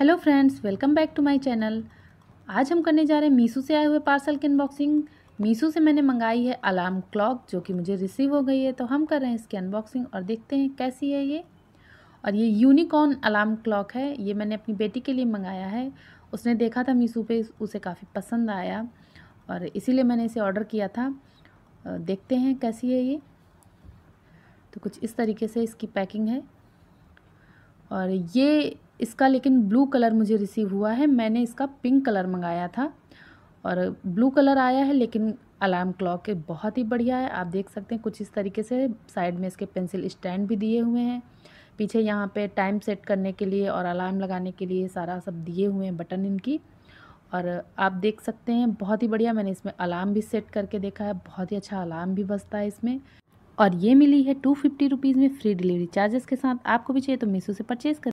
hello friends welcome back to my channel आज हम करने जा रहे हैं मीशो से आए हुए पार्सल की अनबॉक्सिंग मीशो से मैंने मंगाई है अलार्म क्लॉक जो कि मुझे रिसीव हो गई है तो हम कर रहे हैं इसकी अनबॉक्सिंग और देखते हैं कैसी है ये और ये यूनिकॉर्न अलार्म क्लॉक है ये मैंने अपनी बेटी के लिए मंगाया है उसने देखा था मीशो पर उसे काफ़ी पसंद आया और इसीलिए मैंने इसे ऑर्डर किया था देखते हैं कैसी है ये तो कुछ इस तरीके से इसकी पैकिंग है और ये इसका लेकिन ब्लू कलर मुझे रिसीव हुआ है मैंने इसका पिंक कलर मंगाया था और ब्लू कलर आया है लेकिन अलार्म क्लॉक बहुत ही बढ़िया है आप देख सकते हैं कुछ इस तरीके से साइड में इसके पेंसिल स्टैंड भी दिए हुए हैं पीछे यहाँ पे टाइम सेट करने के लिए और अलार्म लगाने के लिए सारा सब दिए हुए हैं बटन इनकी और आप देख सकते हैं बहुत ही बढ़िया मैंने इसमें अलार्म भी सेट करके देखा है बहुत ही अच्छा अलार्म भी बसता है इसमें और ये मिली है टू फिफ्टी रुपीज़ में फ्री डिलीवरी चार्जेस के साथ आपको भी चाहिए तो मीशो से परचेज़ कर